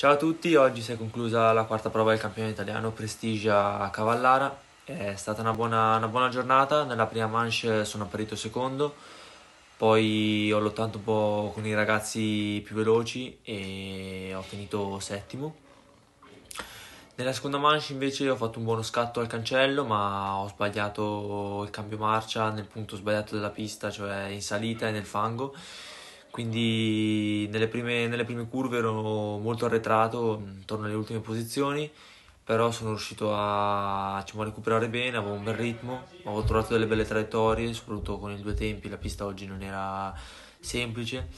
Ciao a tutti, oggi si è conclusa la quarta prova del campione italiano Prestigia a Cavallara. È stata una buona, una buona, giornata, nella prima manche sono apparito secondo, poi ho lottato un po' con i ragazzi più veloci e ho finito settimo. Nella seconda manche invece ho fatto un buono scatto al cancello, ma ho sbagliato il cambio marcia nel punto sbagliato della pista, cioè in salita e nel fango quindi nelle prime, nelle prime, curve ero molto arretrato, intorno mm, alle ultime posizioni, però sono riuscito a, diciamo, a recuperare bene, avevo un bel ritmo, avevo trovato delle belle traiettorie, soprattutto con i due tempi, la pista oggi non era semplice,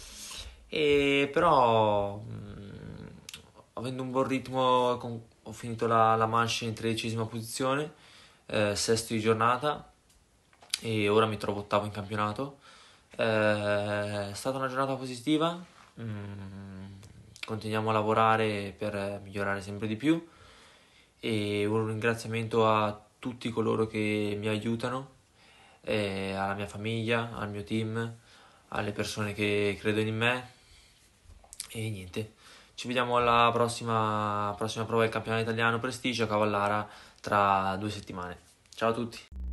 e però mh, mm, avendo un buon ritmo con, ho finito la, la manche in tredicesima posizione, eh, sesto di giornata e ora mi trovo ottavo in campionato eh, è stata una giornata positiva, mm, continuiamo a lavorare per migliorare sempre di più e un ringraziamento a tutti coloro che mi aiutano, eh, alla mia famiglia, al mio team, alle persone che credono in me e niente. Ci vediamo alla prossima, prossima prova del campionato italiano Prestigio a Cavallara tra due settimane. Ciao a tutti!